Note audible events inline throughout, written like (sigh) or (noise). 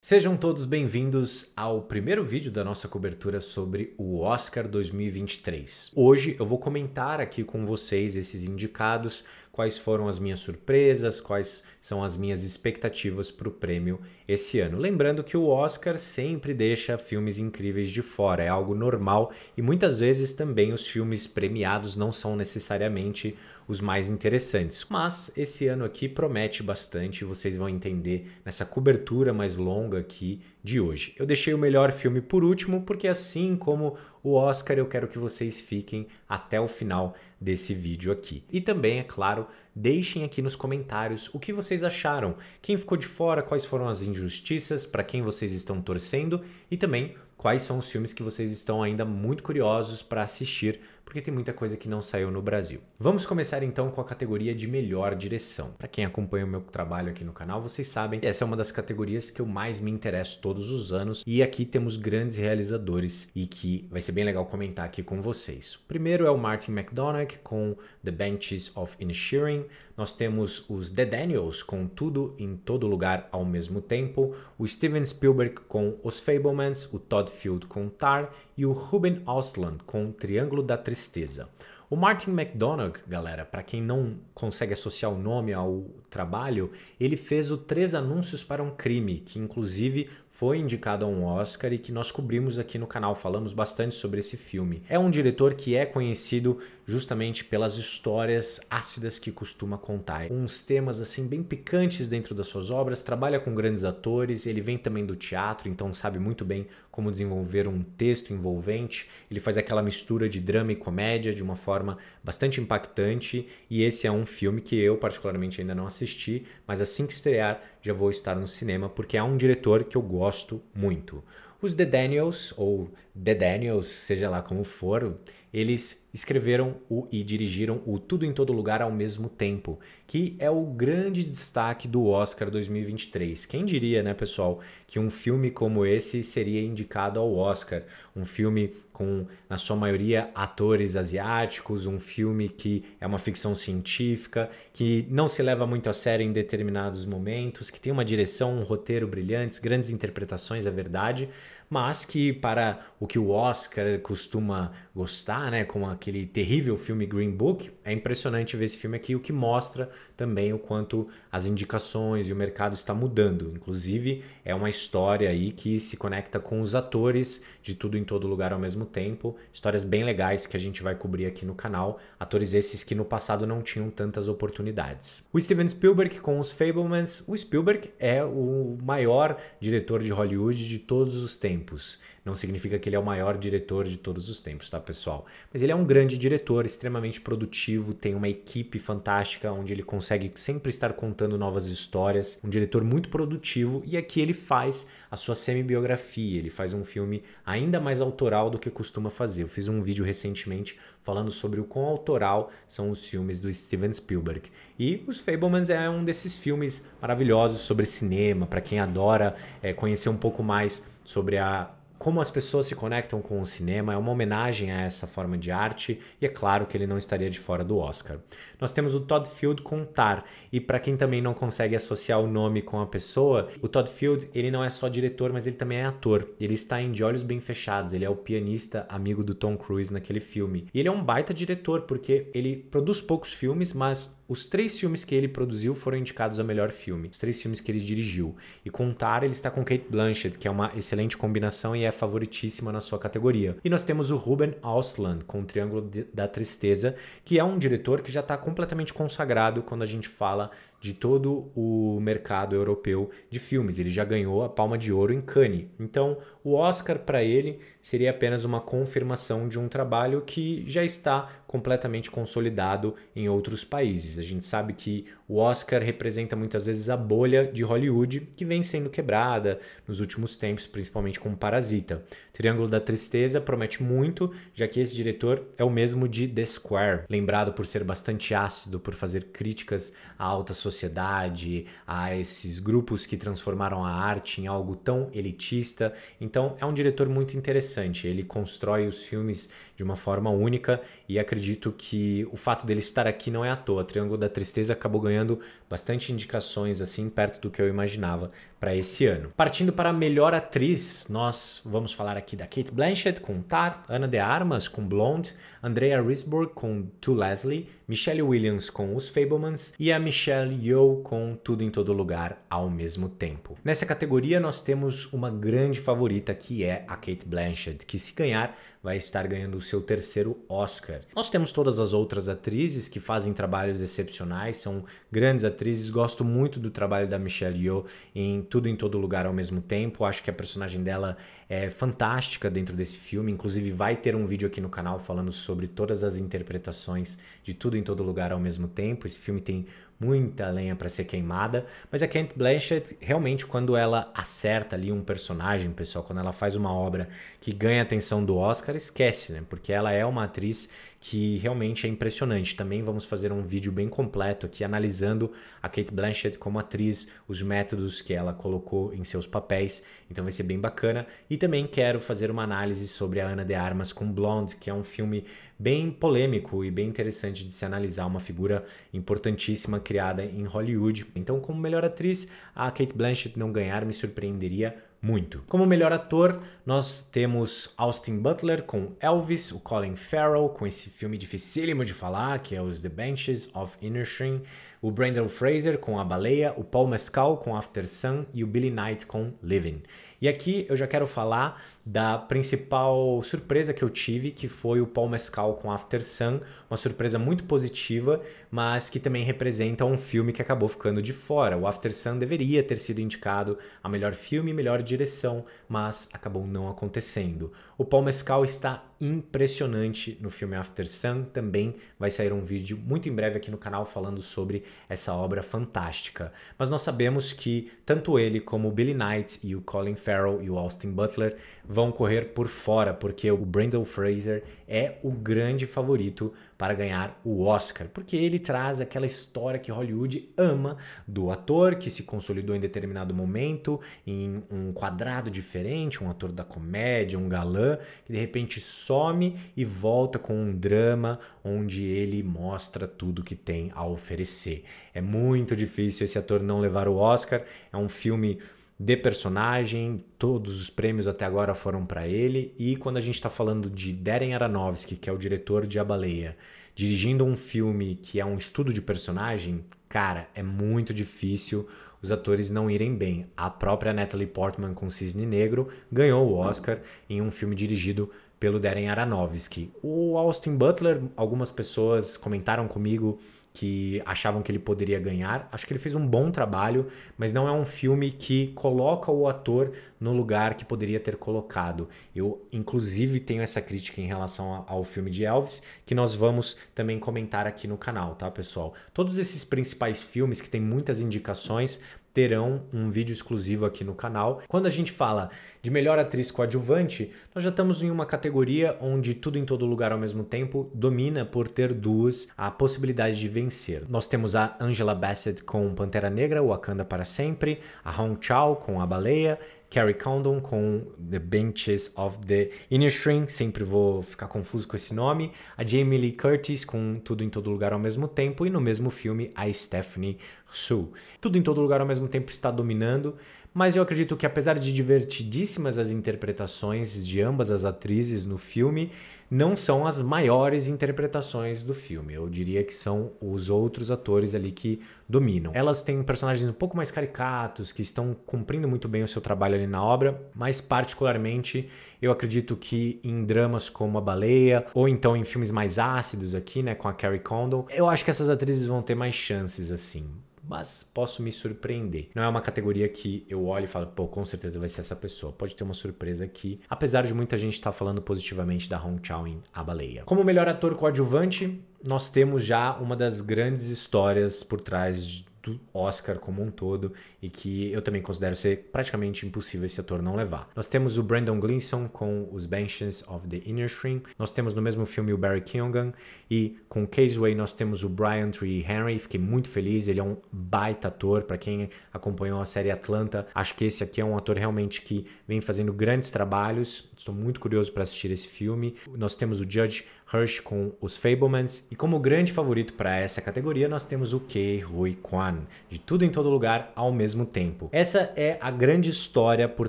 Sejam todos bem-vindos ao primeiro vídeo da nossa cobertura sobre o Oscar 2023. Hoje eu vou comentar aqui com vocês esses indicados, quais foram as minhas surpresas, quais são as minhas expectativas para o prêmio esse ano. Lembrando que o Oscar sempre deixa filmes incríveis de fora, é algo normal e muitas vezes também os filmes premiados não são necessariamente os mais interessantes. Mas esse ano aqui promete bastante, vocês vão entender nessa cobertura mais longa aqui de hoje. Eu deixei o melhor filme por último, porque assim como o Oscar, eu quero que vocês fiquem até o final desse vídeo aqui. E também, é claro, deixem aqui nos comentários o que vocês acharam, quem ficou de fora, quais foram as injustiças, para quem vocês estão torcendo e também quais são os filmes que vocês estão ainda muito curiosos para assistir, porque tem muita coisa que não saiu no Brasil. Vamos começar então com a categoria de melhor direção. Para quem acompanha o meu trabalho aqui no canal, vocês sabem, essa é uma das categorias que eu mais me interesso todos os anos e aqui temos grandes realizadores e que vai ser bem legal comentar aqui com vocês. O primeiro é o Martin McDonagh com The Benches of Inisherin, nós temos os The Daniels com Tudo em Todo Lugar ao mesmo tempo, o Steven Spielberg com Os Fablemans, o Todd Godfield com Tar e o Ruben Ostlund com Triângulo da Tristeza. O Martin McDonagh, galera, para quem não consegue associar o nome ao trabalho, ele fez o Três Anúncios para um Crime, que inclusive foi indicado a um Oscar e que nós cobrimos aqui no canal, falamos bastante sobre esse filme. É um diretor que é conhecido justamente pelas histórias ácidas que costuma contar, uns temas assim bem picantes dentro das suas obras, trabalha com grandes atores, ele vem também do teatro, então sabe muito bem como desenvolver um texto envolvente, ele faz aquela mistura de drama e comédia de uma forma bastante impactante e esse é um filme que eu particularmente ainda não assisti, mas assim que estrear já vou estar no cinema, porque é um diretor que eu gosto muito. Os The Daniels, ou The Daniels, seja lá como for, eles escreveram o, e dirigiram o Tudo em Todo Lugar ao mesmo tempo, que é o grande destaque do Oscar 2023. Quem diria, né, pessoal, que um filme como esse seria indicado ao Oscar? Um filme com, na sua maioria, atores asiáticos, um filme que é uma ficção científica, que não se leva muito a sério em determinados momentos, que tem uma direção, um roteiro brilhantes, grandes interpretações, é verdade, mas que para o que o Oscar costuma gostar, né? Com aquele terrível filme Green Book. É impressionante ver esse filme aqui, o que mostra também o quanto as indicações e o mercado está mudando. Inclusive, é uma história aí que se conecta com os atores de tudo em todo lugar ao mesmo tempo. Histórias bem legais que a gente vai cobrir aqui no canal. Atores esses que no passado não tinham tantas oportunidades. O Steven Spielberg com os Fablemans. O Spielberg é o maior diretor de Hollywood de todos os tempos. Não significa que ele é o maior diretor de todos os tempos, tá, pessoal? Mas ele é um grande diretor, extremamente produtivo, tem uma equipe fantástica onde ele consegue sempre estar contando novas histórias, um diretor muito produtivo e aqui ele faz a sua semi-biografia, ele faz um filme ainda mais autoral do que costuma fazer. Eu fiz um vídeo recentemente falando sobre o quão autoral são os filmes do Steven Spielberg. E Os Fablemans é um desses filmes maravilhosos sobre cinema, para quem adora é, conhecer um pouco mais sobre a como as pessoas se conectam com o cinema, é uma homenagem a essa forma de arte e é claro que ele não estaria de fora do Oscar. Nós temos o Todd Field com Tar e para quem também não consegue associar o nome com a pessoa, o Todd Field ele não é só diretor, mas ele também é ator. Ele está em De Olhos Bem Fechados, ele é o pianista amigo do Tom Cruise naquele filme. E ele é um baita diretor porque ele produz poucos filmes, mas os três filmes que ele produziu foram indicados a melhor filme, os três filmes que ele dirigiu. E com Tar, ele está com Kate Blanchett, que é uma excelente combinação e é favoritíssima na sua categoria. E nós temos o Ruben Ausland com O Triângulo da Tristeza, que é um diretor que já está completamente consagrado quando a gente fala de todo o mercado europeu de filmes. Ele já ganhou a Palma de Ouro em Cannes. Então, o Oscar para ele seria apenas uma confirmação de um trabalho que já está completamente consolidado em outros países. A gente sabe que o Oscar representa muitas vezes a bolha de Hollywood que vem sendo quebrada nos últimos tempos, principalmente com Parasita. Triângulo da Tristeza promete muito, já que esse diretor é o mesmo de The Square, lembrado por ser bastante ácido, por fazer críticas à alta sociedade, a esses grupos que transformaram a arte em algo tão elitista. Então é um diretor muito interessante interessante. Ele constrói os filmes de uma forma única e acredito que o fato dele estar aqui não é à toa. Triângulo da Tristeza acabou ganhando bastante indicações assim perto do que eu imaginava para esse ano. Partindo para a melhor atriz, nós vamos falar aqui da Kate Blanchett com Tar, Ana de Armas com Blonde, Andrea Riseborough com To Leslie, Michelle Williams com Os Fablemans e a Michelle Yeoh com Tudo em Todo Lugar ao mesmo tempo. Nessa categoria nós temos uma grande favorita que é a Kate Blanchett, que se ganhar vai estar ganhando o seu terceiro Oscar. Nós temos todas as outras atrizes que fazem trabalhos excepcionais, são grandes atrizes. Gosto muito do trabalho da Michelle Yeoh em Tudo em Todo Lugar ao mesmo tempo. Acho que a personagem dela é fantástica dentro desse filme. Inclusive, vai ter um vídeo aqui no canal falando sobre todas as interpretações de Tudo em Todo Lugar ao mesmo tempo. Esse filme tem muita lenha para ser queimada, mas a Kate Blanchett realmente quando ela acerta ali um personagem, pessoal, quando ela faz uma obra que ganha a atenção do Oscar, esquece, né? Porque ela é uma atriz que realmente é impressionante. Também vamos fazer um vídeo bem completo aqui analisando a Kate Blanchett como atriz, os métodos que ela colocou em seus papéis, então vai ser bem bacana. E também quero fazer uma análise sobre a Ana de Armas com Blonde, que é um filme bem polêmico e bem interessante de se analisar, uma figura importantíssima criada em Hollywood. Então, como melhor atriz, a Kate Blanchett não ganhar me surpreenderia muito. Como melhor ator, nós temos Austin Butler com Elvis, o Colin Farrell com esse filme dificílimo de falar, que é os The Benches of Inisherin, o Brandon Fraser com A Baleia, o Paul Mescal com After Sun e o Billy Knight com Living. E aqui eu já quero falar da principal surpresa que eu tive, que foi o Paul Mescal com After Sun, uma surpresa muito positiva, mas que também representa um filme que acabou ficando de fora. O After Sun deveria ter sido indicado a melhor filme e melhor direção, mas acabou não acontecendo. O Paul Mescal está impressionante no filme After Sun, também vai sair um vídeo muito em breve aqui no canal falando sobre essa obra fantástica. Mas nós sabemos que tanto ele como o Billy Knight e o Colin Farrell e o Austin Butler vão correr por fora, porque o Brendan Fraser é o grande favorito para ganhar o Oscar, porque ele traz aquela história que Hollywood ama do ator que se consolidou em determinado momento em um quadrado diferente, um ator da comédia, um galã, que de repente some e volta com um drama onde ele mostra tudo que tem a oferecer. É muito difícil esse ator não levar o Oscar, é um filme de personagem, todos os prêmios até agora foram para ele. E quando a gente está falando de Darren Aronofsky, que é o diretor de A Baleia, dirigindo um filme que é um estudo de personagem, cara, é muito difícil os atores não irem bem. A própria Natalie Portman com Cisne Negro ganhou o Oscar em um filme dirigido pelo Darren Aronofsky. O Austin Butler, algumas pessoas comentaram comigo que achavam que ele poderia ganhar. Acho que ele fez um bom trabalho, mas não é um filme que coloca o ator no lugar que poderia ter colocado. Eu, inclusive, tenho essa crítica em relação ao filme de Elvis, que nós vamos também comentar aqui no canal, tá, pessoal? Todos esses principais filmes que têm muitas indicações terão um vídeo exclusivo aqui no canal. Quando a gente fala de melhor atriz coadjuvante, nós já estamos em uma categoria onde tudo em todo lugar ao mesmo tempo domina por ter duas a possibilidade de vencer. Nós temos a Angela Bassett com Pantera Negra, Wakanda para sempre, a Hong Chao com A Baleia Carrie Condon com The Benches of the Inner String, sempre vou ficar confuso com esse nome, a Jamie Lee Curtis com Tudo em Todo Lugar ao mesmo tempo e no mesmo filme a Stephanie Hsu. Tudo em Todo Lugar ao mesmo tempo está dominando, mas eu acredito que apesar de divertidíssimas as interpretações de ambas as atrizes no filme, não são as maiores interpretações do filme. Eu diria que são os outros atores ali que dominam. Elas têm personagens um pouco mais caricatos, que estão cumprindo muito bem o seu trabalho ali na obra, mas particularmente eu acredito que em dramas como A Baleia, ou então em filmes mais ácidos aqui, né, com a Carrie Condon, eu acho que essas atrizes vão ter mais chances assim mas posso me surpreender. Não é uma categoria que eu olho e falo, pô, com certeza vai ser essa pessoa. Pode ter uma surpresa aqui. apesar de muita gente estar tá falando positivamente da Hong Chao em A Baleia. Como melhor ator coadjuvante, nós temos já uma das grandes histórias por trás do Oscar como um todo e que eu também considero ser praticamente impossível esse ator não levar. Nós temos o Brandon Gleeson com os Benches of the Inner Stream. nós temos no mesmo filme o Barry Keoghan e com Caseway nós temos o Brian Tree Henry, fiquei muito feliz, ele é um baita ator, para quem acompanhou a série Atlanta, acho que esse aqui é um ator realmente que vem fazendo grandes trabalhos, estou muito curioso para assistir esse filme. Nós temos o Judge Hirsch com os Fablemans. E como grande favorito para essa categoria, nós temos o Kei Rui Kwan, de tudo em todo lugar ao mesmo tempo. Essa é a grande história por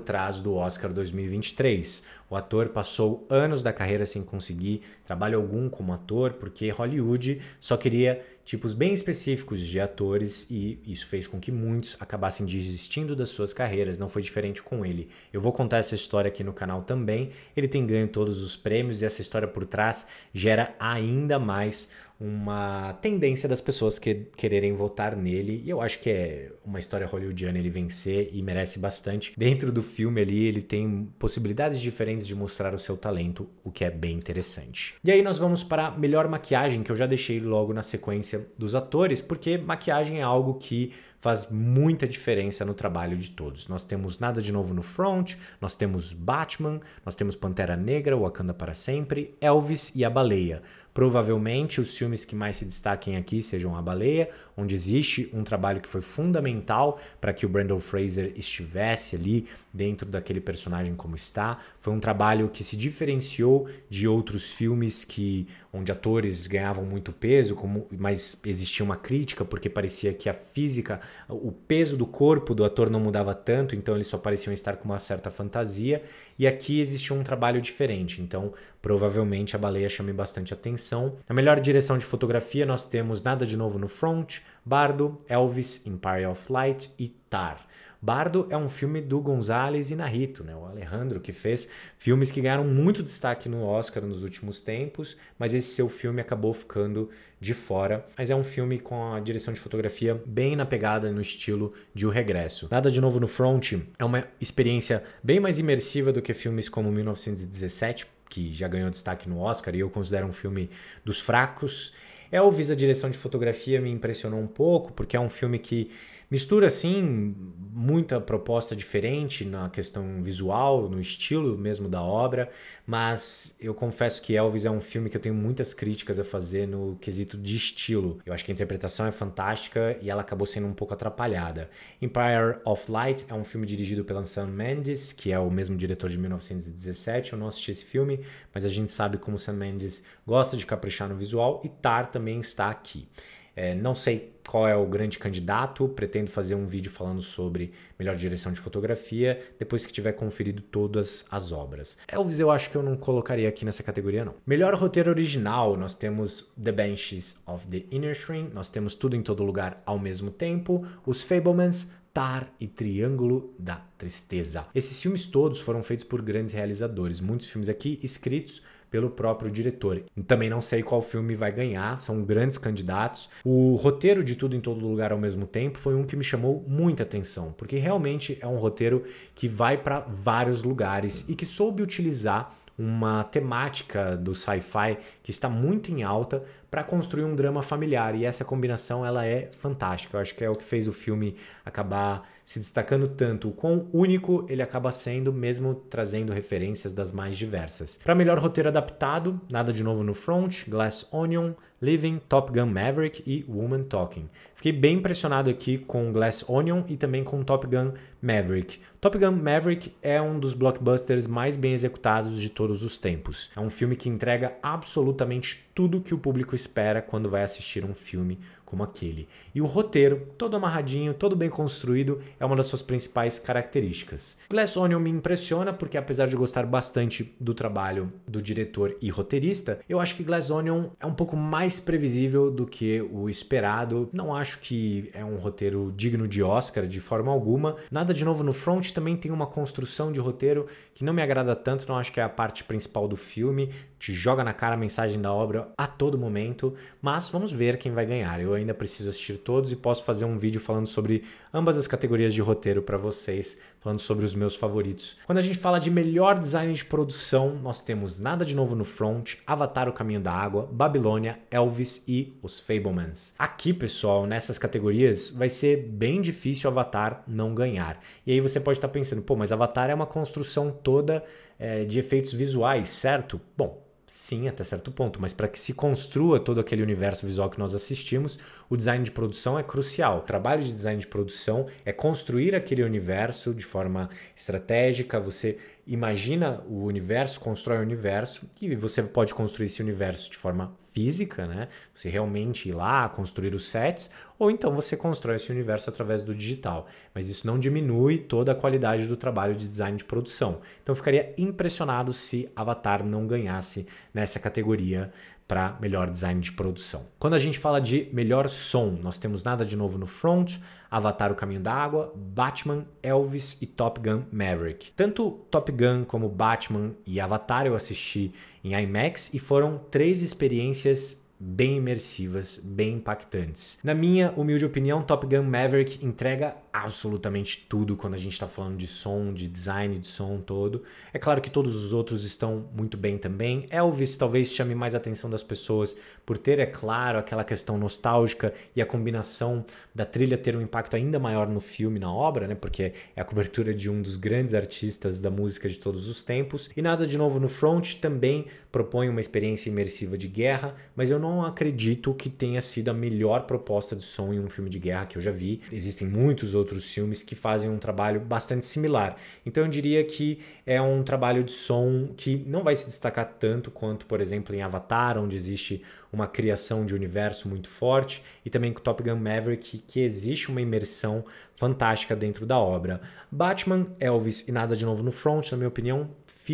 trás do Oscar 2023. O ator passou anos da carreira sem conseguir trabalho algum como ator, porque Hollywood só queria tipos bem específicos de atores e isso fez com que muitos acabassem desistindo das suas carreiras, não foi diferente com ele. Eu vou contar essa história aqui no canal também. Ele tem ganho todos os prêmios e essa história por trás gera ainda mais uma tendência das pessoas que, quererem votar nele. E eu acho que é uma história hollywoodiana ele vencer e merece bastante. Dentro do filme ali, ele tem possibilidades diferentes de mostrar o seu talento, o que é bem interessante. E aí nós vamos para a melhor maquiagem, que eu já deixei logo na sequência dos atores, porque maquiagem é algo que faz muita diferença no trabalho de todos. Nós temos Nada de Novo no Front, nós temos Batman, nós temos Pantera Negra, Wakanda para Sempre, Elvis e a Baleia. Provavelmente os filmes que mais se destaquem aqui sejam A Baleia, onde existe um trabalho que foi fundamental para que o Brandon Fraser estivesse ali dentro daquele personagem como está. Foi um trabalho que se diferenciou de outros filmes que onde atores ganhavam muito peso, como, mas existia uma crítica porque parecia que a física, o peso do corpo do ator não mudava tanto, então eles só pareciam estar com uma certa fantasia. E aqui existiu um trabalho diferente. Então, Provavelmente a baleia chame bastante atenção. Na melhor direção de fotografia, nós temos Nada de Novo no Front, Bardo, Elvis, Empire of Light e Tar. Bardo é um filme do Gonzalez e né? o Alejandro, que fez filmes que ganharam muito destaque no Oscar nos últimos tempos, mas esse seu filme acabou ficando de fora. Mas é um filme com a direção de fotografia bem na pegada no estilo de O Regresso. Nada de novo no Front é uma experiência bem mais imersiva do que filmes como 1917, que já ganhou destaque no Oscar e eu considero um filme dos fracos. Elvis, é a direção de fotografia me impressionou um pouco, porque é um filme que Mistura, assim, muita proposta diferente na questão visual, no estilo mesmo da obra, mas eu confesso que Elvis é um filme que eu tenho muitas críticas a fazer no quesito de estilo. Eu acho que a interpretação é fantástica e ela acabou sendo um pouco atrapalhada. Empire of Light é um filme dirigido pelo Sam Mendes, que é o mesmo diretor de 1917. Eu não assisti esse filme, mas a gente sabe como Sam Mendes gosta de caprichar no visual e Tar também está aqui. É, não sei qual é o grande candidato. Pretendo fazer um vídeo falando sobre melhor direção de fotografia depois que tiver conferido todas as obras. Elvis eu acho que eu não colocaria aqui nessa categoria não. Melhor roteiro original, nós temos The Benches of the Inner Shrine, nós temos Tudo em Todo Lugar ao mesmo tempo, Os Fablemans, Tar e Triângulo da Tristeza. Esses filmes todos foram feitos por grandes realizadores, muitos filmes aqui escritos pelo próprio diretor. Também não sei qual filme vai ganhar, são grandes candidatos. O roteiro de Tudo em Todo Lugar ao mesmo tempo foi um que me chamou muita atenção, porque realmente é um roteiro que vai para vários lugares e que soube utilizar uma temática do sci-fi que está muito em alta para construir um drama familiar e essa combinação ela é fantástica. Eu acho que é o que fez o filme acabar se destacando tanto. O quão único ele acaba sendo, mesmo trazendo referências das mais diversas. Para melhor roteiro adaptado, nada de novo no front, Glass Onion, Living, Top Gun Maverick e Woman Talking. Fiquei bem impressionado aqui com Glass Onion e também com Top Gun Maverick. Top Gun Maverick é um dos blockbusters mais bem executados de todos os tempos. É um filme que entrega absolutamente tudo que o público espera quando vai assistir um filme como aquele. E o roteiro, todo amarradinho, todo bem construído, é uma das suas principais características. Glass Onion me impressiona porque apesar de gostar bastante do trabalho do diretor e roteirista, eu acho que Glass Onion é um pouco mais previsível do que o esperado. Não acho que é um roteiro digno de Oscar de forma alguma. Nada de novo no front também tem uma construção de roteiro que não me agrada tanto, não acho que é a parte principal do filme, te joga na cara a mensagem da obra a todo momento, mas vamos ver quem vai ganhar. Eu ainda preciso assistir todos e posso fazer um vídeo falando sobre ambas as categorias de roteiro para vocês, falando sobre os meus favoritos. Quando a gente fala de melhor design de produção, nós temos Nada de Novo no Front, Avatar o Caminho da Água, Babilônia, Elvis e Os Fablemans. Aqui, pessoal, nessas categorias vai ser bem difícil Avatar não ganhar. E aí você pode estar tá pensando, pô, mas Avatar é uma construção toda é, de efeitos visuais, certo? Bom, Sim, até certo ponto, mas para que se construa todo aquele universo visual que nós assistimos, o design de produção é crucial. O trabalho de design de produção é construir aquele universo de forma estratégica, você imagina o universo, constrói o universo, e você pode construir esse universo de forma física, né? Você realmente ir lá, construir os sets, ou então você constrói esse universo através do digital. Mas isso não diminui toda a qualidade do trabalho de design de produção. Então eu ficaria impressionado se Avatar não ganhasse nessa categoria para melhor design de produção. Quando a gente fala de melhor som, nós temos nada de novo no front, Avatar o Caminho da Água, Batman, Elvis e Top Gun Maverick. Tanto Top Gun como Batman e Avatar eu assisti em IMAX e foram três experiências bem imersivas, bem impactantes. Na minha humilde opinião, Top Gun Maverick entrega absolutamente tudo quando a gente está falando de som, de design de som todo. É claro que todos os outros estão muito bem também. Elvis talvez chame mais a atenção das pessoas por ter, é claro, aquela questão nostálgica e a combinação da trilha ter um impacto ainda maior no filme, na obra, né? Porque é a cobertura de um dos grandes artistas da música de todos os tempos. E nada de novo no front também propõe uma experiência imersiva de guerra, mas eu não acredito que tenha sido a melhor proposta de som em um filme de guerra que eu já vi. Existem muitos outros outros filmes que fazem um trabalho bastante similar. Então eu diria que é um trabalho de som que não vai se destacar tanto quanto, por exemplo, em Avatar, onde existe uma criação de universo muito forte, e também com Top Gun Maverick, que existe uma imersão fantástica dentro da obra. Batman, Elvis e Nada de Novo no Front, na minha opinião,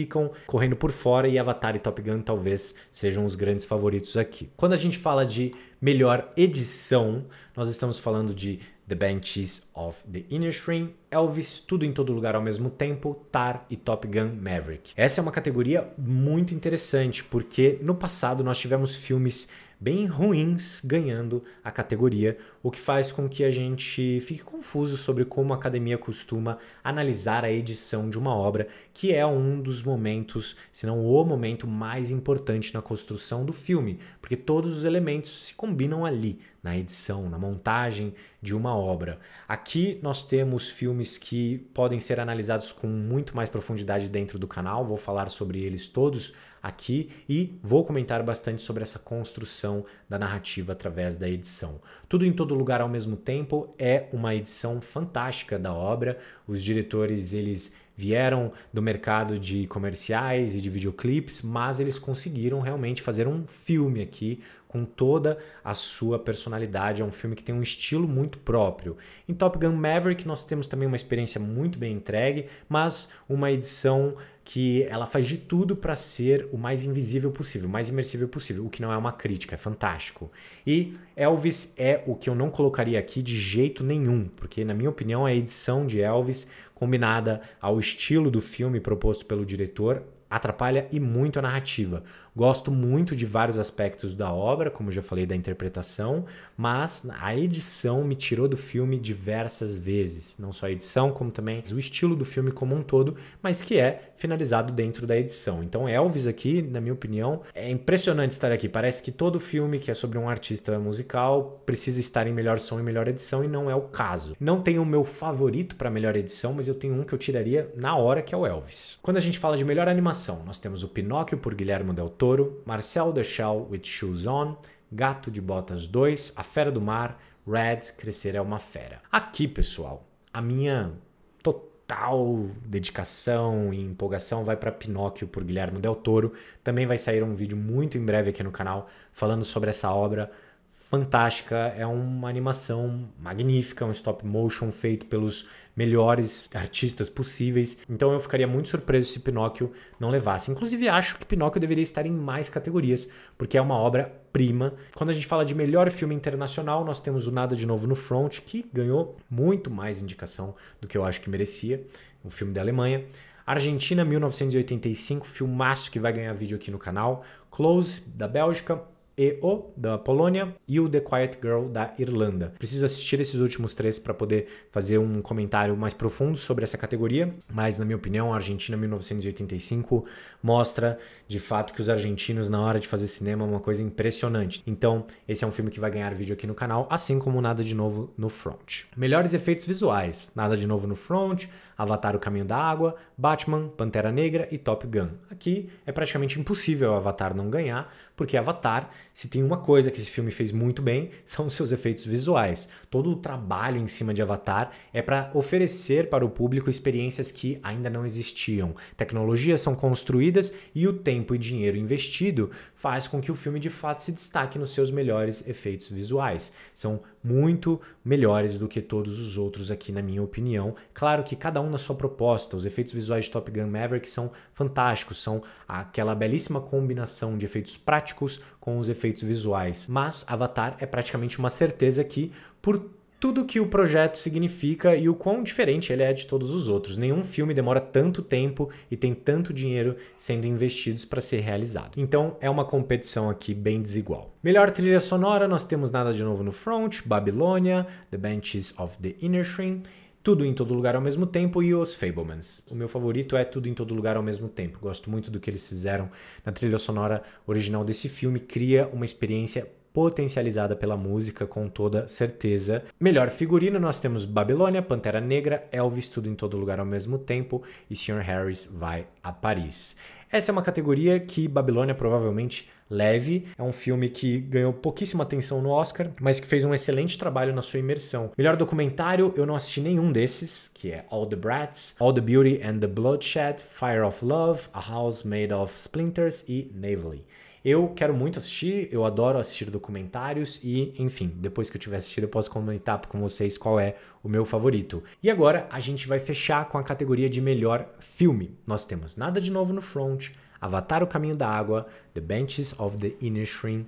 ficam correndo por fora e Avatar e Top Gun talvez sejam os grandes favoritos aqui. Quando a gente fala de melhor edição, nós estamos falando de The Banshees of the Inner Inisherin, Elvis, Tudo em Todo Lugar ao Mesmo Tempo, Tar e Top Gun Maverick. Essa é uma categoria muito interessante, porque no passado nós tivemos filmes bem ruins ganhando a categoria, o que faz com que a gente fique confuso sobre como a academia costuma analisar a edição de uma obra, que é um dos momentos, se não o momento mais importante na construção do filme, porque todos os elementos se combinam ali, na edição, na montagem de uma obra. Aqui nós temos filmes que podem ser analisados com muito mais profundidade dentro do canal, vou falar sobre eles todos aqui e vou comentar bastante sobre essa construção da narrativa através da edição. Tudo em todo lugar ao mesmo tempo é uma edição fantástica da obra. Os diretores, eles vieram do mercado de comerciais e de videoclipes, mas eles conseguiram realmente fazer um filme aqui, com toda a sua personalidade. É um filme que tem um estilo muito próprio. Em Top Gun Maverick nós temos também uma experiência muito bem entregue, mas uma edição que ela faz de tudo para ser o mais invisível possível, o mais imersível possível, o que não é uma crítica, é fantástico. E Elvis é o que eu não colocaria aqui de jeito nenhum, porque na minha opinião a edição de Elvis combinada ao estilo do filme proposto pelo diretor atrapalha e muito a narrativa. Gosto muito de vários aspectos da obra, como já falei, da interpretação, mas a edição me tirou do filme diversas vezes. Não só a edição, como também o estilo do filme como um todo, mas que é finalizado dentro da edição. Então, Elvis aqui, na minha opinião, é impressionante estar aqui. Parece que todo filme que é sobre um artista musical precisa estar em melhor som e melhor edição, e não é o caso. Não tenho o meu favorito para melhor edição, mas eu tenho um que eu tiraria na hora, que é o Elvis. Quando a gente fala de melhor animação, nós temos o Pinóquio por Guilherme Del Toro. Marcel Deschal with Shoes On, Gato de Botas 2, A Fera do Mar, Red, Crescer é uma Fera. Aqui, pessoal, a minha total dedicação e empolgação vai para Pinóquio por Guilherme Del Toro. Também vai sair um vídeo muito em breve aqui no canal falando sobre essa obra fantástica, é uma animação magnífica, um stop motion feito pelos melhores artistas possíveis. Então eu ficaria muito surpreso se Pinóquio não levasse. Inclusive acho que Pinóquio deveria estar em mais categorias, porque é uma obra prima. Quando a gente fala de melhor filme internacional, nós temos o Nada de Novo no Front, que ganhou muito mais indicação do que eu acho que merecia, um filme da Alemanha. Argentina 1985, filmaço que vai ganhar vídeo aqui no canal. Close da Bélgica, EO, da Polônia, e o The Quiet Girl, da Irlanda. Preciso assistir esses últimos três para poder fazer um comentário mais profundo sobre essa categoria, mas, na minha opinião, a Argentina 1985 mostra de fato que os argentinos, na hora de fazer cinema, é uma coisa impressionante. Então, esse é um filme que vai ganhar vídeo aqui no canal, assim como Nada de Novo no Front. Melhores efeitos visuais: Nada de Novo no Front, Avatar O Caminho da Água, Batman, Pantera Negra e Top Gun. Aqui é praticamente impossível o Avatar não ganhar, porque Avatar se tem uma coisa que esse filme fez muito bem, são seus efeitos visuais. Todo o trabalho em cima de Avatar é para oferecer para o público experiências que ainda não existiam. Tecnologias são construídas e o tempo e dinheiro investido faz com que o filme de fato se destaque nos seus melhores efeitos visuais. São muito melhores do que todos os outros aqui, na minha opinião. Claro que cada um na sua proposta. Os efeitos visuais de Top Gun Maverick são fantásticos, são aquela belíssima combinação de efeitos práticos com os efeitos visuais. Mas Avatar é praticamente uma certeza que, por tudo o que o projeto significa e o quão diferente ele é de todos os outros. Nenhum filme demora tanto tempo e tem tanto dinheiro sendo investidos para ser realizado. Então é uma competição aqui bem desigual. Melhor trilha sonora, nós temos Nada de Novo no Front, Babilônia, The Benches of the Inner Shrim, Tudo em Todo Lugar ao Mesmo Tempo e Os Fablemans. O meu favorito é Tudo em Todo Lugar ao Mesmo Tempo. Gosto muito do que eles fizeram na trilha sonora original desse filme, cria uma experiência potencializada pela música, com toda certeza. Melhor figurino, nós temos Babilônia, Pantera Negra, Elvis, Tudo em Todo Lugar ao mesmo tempo e Sr. Harris vai a Paris. Essa é uma categoria que Babilônia provavelmente leve. É um filme que ganhou pouquíssima atenção no Oscar, mas que fez um excelente trabalho na sua imersão. Melhor documentário, eu não assisti nenhum desses, que é All the Brats, All the Beauty and the Bloodshed, Fire of Love, A House Made of Splinters e Navely. Eu quero muito assistir, eu adoro assistir documentários e, enfim, depois que eu tiver assistido, eu posso comentar com vocês qual é o meu favorito. E agora a gente vai fechar com a categoria de melhor filme. Nós temos Nada de Novo no Front, Avatar o Caminho da Água, The Benches of the Inner Shrine,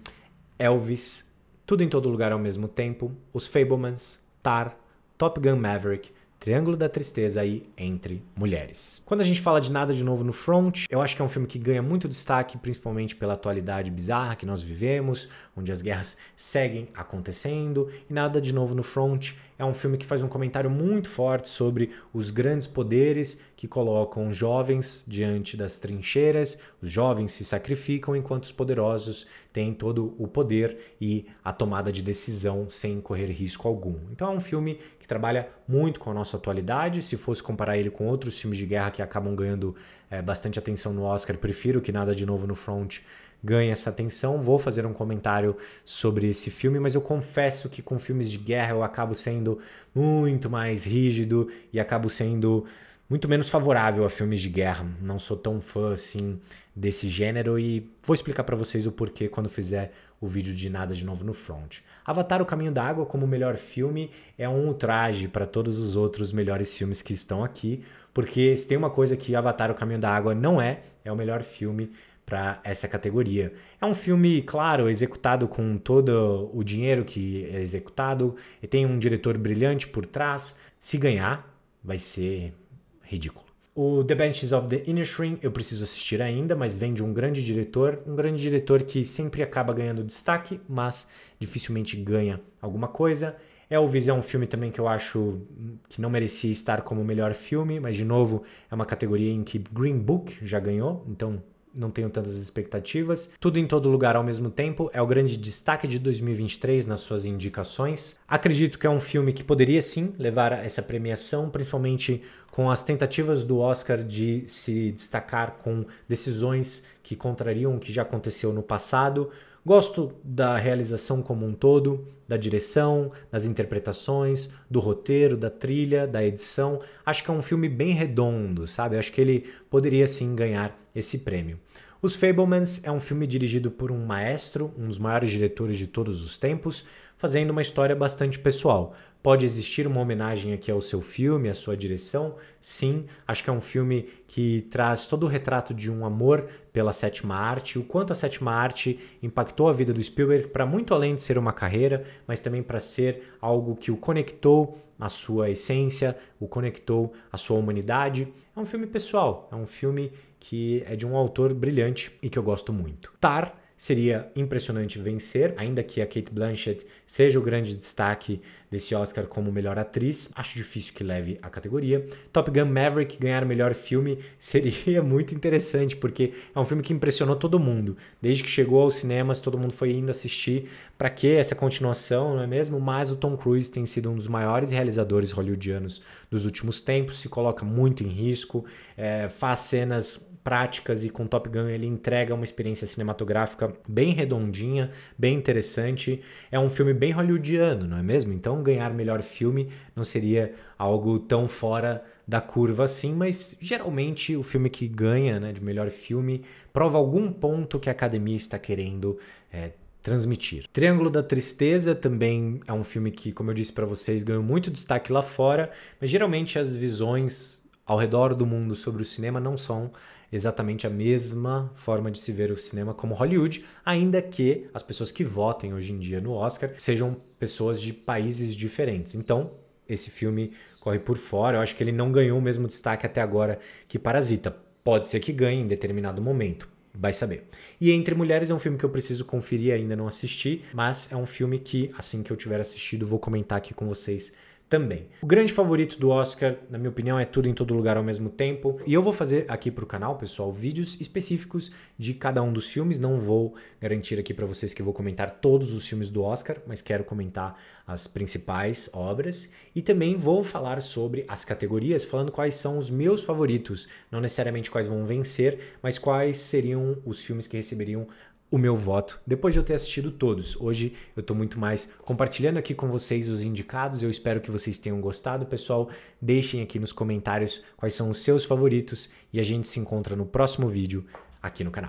Elvis, Tudo em Todo Lugar ao Mesmo Tempo, Os Fablemans, Tar, Top Gun Maverick, Triângulo da Tristeza aí Entre Mulheres. Quando a gente fala de Nada de Novo no Front, eu acho que é um filme que ganha muito destaque, principalmente pela atualidade bizarra que nós vivemos, onde as guerras seguem acontecendo, e Nada de Novo no Front é um filme que faz um comentário muito forte sobre os grandes poderes que colocam jovens diante das trincheiras, os jovens se sacrificam enquanto os poderosos têm todo o poder e a tomada de decisão sem correr risco algum. Então é um filme que trabalha muito com a nossa atualidade. Se fosse comparar ele com outros filmes de guerra que acabam ganhando é, bastante atenção no Oscar, prefiro que nada de novo no front ganhe essa atenção. Vou fazer um comentário sobre esse filme, mas eu confesso que com filmes de guerra eu acabo sendo muito mais rígido e acabo sendo muito menos favorável a filmes de guerra. Não sou tão fã assim desse gênero e vou explicar para vocês o porquê quando fizer o vídeo de nada de novo no front. Avatar: O Caminho da Água como melhor filme é um ultraje para todos os outros melhores filmes que estão aqui, porque se tem uma coisa que Avatar: O Caminho da Água não é, é o melhor filme para essa categoria. É um filme, claro, executado com todo o dinheiro que é executado e tem um diretor brilhante por trás. Se ganhar, vai ser ridículo. O The Benches of the Inner Ring eu preciso assistir ainda, mas vem de um grande diretor, um grande diretor que sempre acaba ganhando destaque, mas dificilmente ganha alguma coisa. Elvis é um filme também que eu acho que não merecia estar como melhor filme, mas de novo é uma categoria em que Green Book já ganhou, então não tenho tantas expectativas. Tudo em todo lugar ao mesmo tempo é o grande destaque de 2023 nas suas indicações. Acredito que é um filme que poderia sim levar a essa premiação, principalmente com as tentativas do Oscar de se destacar com decisões que contrariam o que já aconteceu no passado. Gosto da realização como um todo, da direção, das interpretações, do roteiro, da trilha, da edição. Acho que é um filme bem redondo, sabe? Acho que ele poderia sim ganhar esse prêmio. Os Fablemans é um filme dirigido por um maestro, um dos maiores diretores de todos os tempos, fazendo uma história bastante pessoal. Pode existir uma homenagem aqui ao seu filme, à sua direção? Sim, acho que é um filme que traz todo o retrato de um amor pela sétima arte, o quanto a sétima arte impactou a vida do Spielberg para muito além de ser uma carreira, mas também para ser algo que o conectou à sua essência, o conectou à sua humanidade. É um filme pessoal, é um filme que é de um autor brilhante e que eu gosto muito. Tar Seria impressionante vencer, ainda que a Kate Blanchett seja o grande destaque desse Oscar como melhor atriz. Acho difícil que leve a categoria. Top Gun Maverick ganhar melhor filme seria (laughs) muito interessante, porque é um filme que impressionou todo mundo. Desde que chegou aos cinemas, todo mundo foi indo assistir. Para que essa continuação, não é mesmo? Mas o Tom Cruise tem sido um dos maiores realizadores hollywoodianos dos últimos tempos, se coloca muito em risco, é, faz cenas práticas e com Top Gun ele entrega uma experiência cinematográfica bem redondinha, bem interessante. É um filme bem hollywoodiano, não é mesmo? Então ganhar melhor filme não seria algo tão fora da curva assim, mas geralmente o filme que ganha né, de melhor filme prova algum ponto que a academia está querendo é, transmitir. Triângulo da Tristeza também é um filme que, como eu disse para vocês, ganhou muito destaque lá fora, mas geralmente as visões ao redor do mundo sobre o cinema não são exatamente a mesma forma de se ver o cinema como Hollywood, ainda que as pessoas que votem hoje em dia no Oscar sejam pessoas de países diferentes. Então, esse filme corre por fora. Eu acho que ele não ganhou o mesmo destaque até agora que Parasita. Pode ser que ganhe em determinado momento. Vai saber. E Entre Mulheres é um filme que eu preciso conferir ainda não assisti, mas é um filme que, assim que eu tiver assistido, vou comentar aqui com vocês também. O grande favorito do Oscar, na minha opinião, é tudo em todo lugar ao mesmo tempo. E eu vou fazer aqui para o canal, pessoal, vídeos específicos de cada um dos filmes. Não vou garantir aqui para vocês que vou comentar todos os filmes do Oscar, mas quero comentar as principais obras. E também vou falar sobre as categorias, falando quais são os meus favoritos. Não necessariamente quais vão vencer, mas quais seriam os filmes que receberiam o meu voto depois de eu ter assistido todos. Hoje eu estou muito mais compartilhando aqui com vocês os indicados. Eu espero que vocês tenham gostado, pessoal. Deixem aqui nos comentários quais são os seus favoritos e a gente se encontra no próximo vídeo aqui no canal.